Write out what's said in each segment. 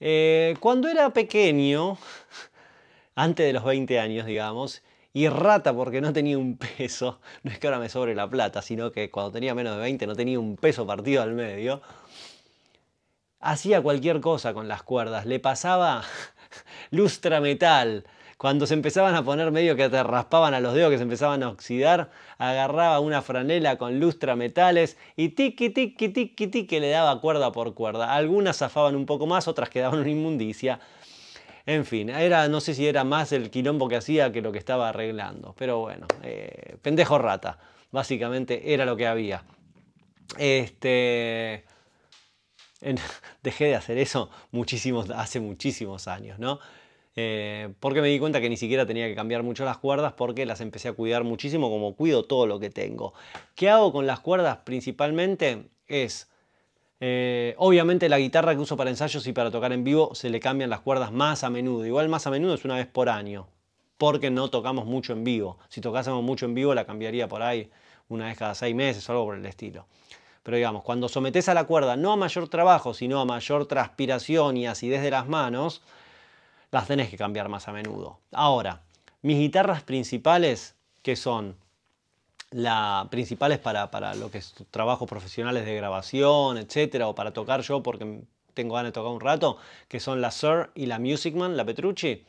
Eh, cuando era pequeño, antes de los 20 años, digamos, y rata porque no tenía un peso, no es que ahora me sobre la plata, sino que cuando tenía menos de 20 no tenía un peso partido al medio, hacía cualquier cosa con las cuerdas, le pasaba lustra metal, cuando se empezaban a poner medio que te raspaban a los dedos, que se empezaban a oxidar, agarraba una franela con lustra metales y tiki tiki tiki que le daba cuerda por cuerda. Algunas zafaban un poco más, otras quedaban una inmundicia. En fin, era, no sé si era más el quilombo que hacía que lo que estaba arreglando. Pero bueno, eh, pendejo rata. Básicamente era lo que había. Este. dejé de hacer eso muchísimos, hace muchísimos años, ¿no? Eh, porque me di cuenta que ni siquiera tenía que cambiar mucho las cuerdas porque las empecé a cuidar muchísimo como cuido todo lo que tengo. ¿Qué hago con las cuerdas principalmente? Es... Eh, obviamente la guitarra que uso para ensayos y para tocar en vivo se le cambian las cuerdas más a menudo. Igual más a menudo es una vez por año, porque no tocamos mucho en vivo. Si tocásemos mucho en vivo la cambiaría por ahí una vez cada seis meses o algo por el estilo. Pero digamos, cuando sometes a la cuerda no a mayor trabajo, sino a mayor transpiración y acidez de las manos, las tenés que cambiar más a menudo. Ahora, mis guitarras principales, que son las principales para, lo que es trabajos profesionales de grabación, etcétera, o para tocar yo porque tengo ganas de tocar un rato, que son la Sir y la Musicman, la Petrucci.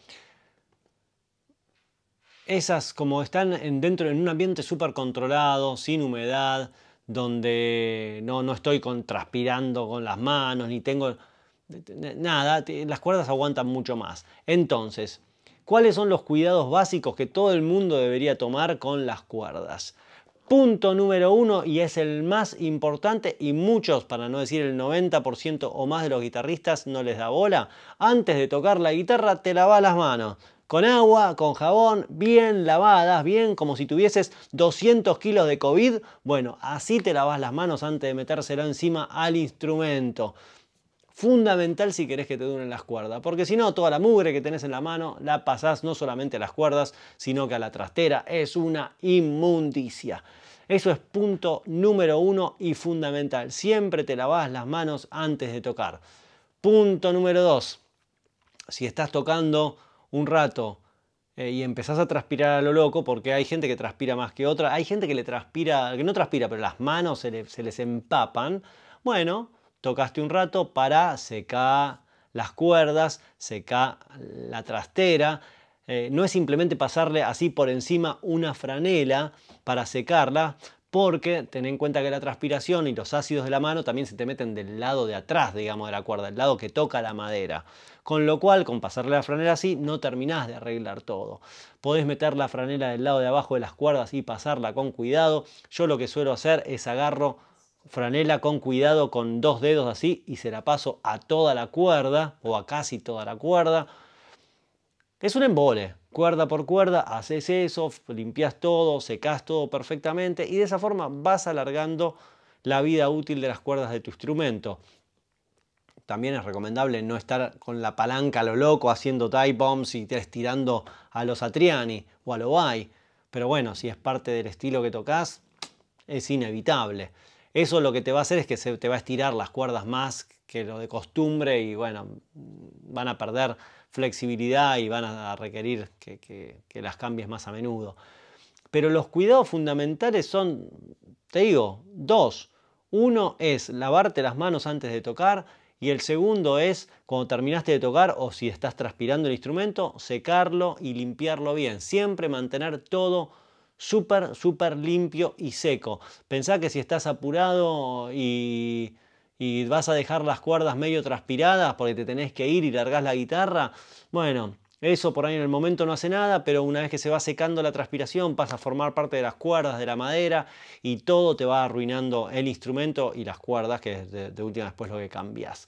Esas como están dentro en un ambiente súper controlado, sin humedad, donde no, estoy transpirando con las manos, ni tengo nada, las cuerdas aguantan mucho más. Entonces, ¿cuáles son los cuidados básicos que todo el mundo debería tomar con las cuerdas? Punto número uno, y es el más importante, y muchos, para no decir el 90% o más de los guitarristas, no les da bola. Antes de tocar la guitarra, te lavas las manos con agua, con jabón, bien lavadas, bien como si tuvieses 200 kilos de COVID. Bueno, así te lavas las manos antes de metérselo encima al instrumento fundamental si querés que te duren las cuerdas, porque si no, toda la mugre que tenés en la mano la pasás no solamente a las cuerdas, sino que a la trastera. Es una inmundicia. Eso es punto número uno y fundamental. Siempre te lavas las manos antes de tocar. Punto número dos. Si estás tocando un rato eh, y empezás a transpirar a lo loco, porque hay gente que transpira más que otra, hay gente que le transpira, que no transpira, pero las manos se, se les empapan. Bueno, tocaste un rato, para, secar las cuerdas, secar la trastera. Eh, no es simplemente pasarle así por encima una franela para secarla, porque ten en cuenta que la transpiración y los ácidos de la mano también se te meten del lado de atrás, digamos, de la cuerda, el lado que toca la madera. Con lo cual, con pasarle la franela así, no terminás de arreglar todo. Podés meter la franela del lado de abajo de las cuerdas y pasarla con cuidado. Yo lo que suelo hacer es agarro franela con cuidado con dos dedos así y se la paso a toda la cuerda o a casi toda la cuerda. Es un embole, cuerda por cuerda, haces eso, limpias todo, secas todo perfectamente y de esa forma vas alargando la vida útil de las cuerdas de tu instrumento. También es recomendable no estar con la palanca a lo loco haciendo tie bombs y estirando a los Atriani o a lo bai Pero bueno, si es parte del estilo que tocas, es inevitable. Eso lo que te va a hacer es que se te va a estirar las cuerdas más que lo de costumbre y bueno, van a perder flexibilidad y van a requerir que, que las cambies más a menudo. Pero los cuidados fundamentales son, te digo, dos. Uno es lavarte las manos antes de tocar y el segundo es, cuando terminaste de tocar o si estás transpirando el instrumento, secarlo y limpiarlo bien. Siempre mantener todo súper, súper limpio y seco. Pensá que si estás apurado y, vas a dejar las cuerdas medio transpiradas porque te tenés que ir y largás la guitarra, bueno, eso por ahí en el momento no hace nada, pero una vez que se va secando la transpiración pasa a formar parte de las cuerdas, de la madera y todo te va arruinando el instrumento y las cuerdas, que de, de última después lo que cambias.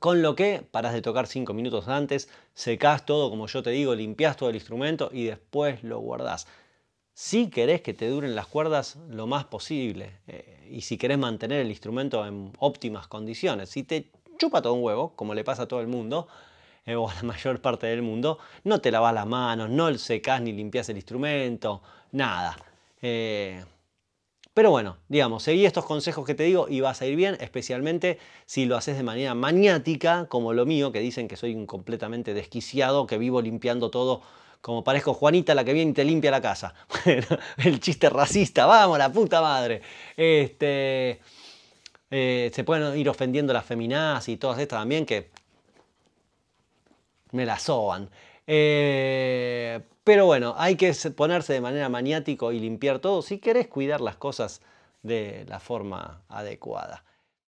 Con lo que paras de tocar cinco minutos antes, secás todo como yo te digo, limpias todo el instrumento y después lo guardás si querés que te duren las cuerdas lo más posible eh, y si querés mantener el instrumento en óptimas condiciones. Si te chupa todo un huevo, como le pasa a todo el mundo, eh, o a la mayor parte del mundo, no te lavas las manos, no secas ni limpias el instrumento, nada. Eh, pero bueno, digamos, seguí estos consejos que te digo y vas a ir bien, especialmente si lo haces de manera maniática, como lo mío, que dicen que soy un completamente desquiciado, que vivo limpiando todo como parezco Juanita la que viene y te limpia la casa. el chiste racista, vamos, la puta madre. Este, eh, se pueden ir ofendiendo las feminazis y todas estas también que me la soban. Eh, pero bueno, hay que ponerse de manera maniático y limpiar todo si querés cuidar las cosas de la forma adecuada.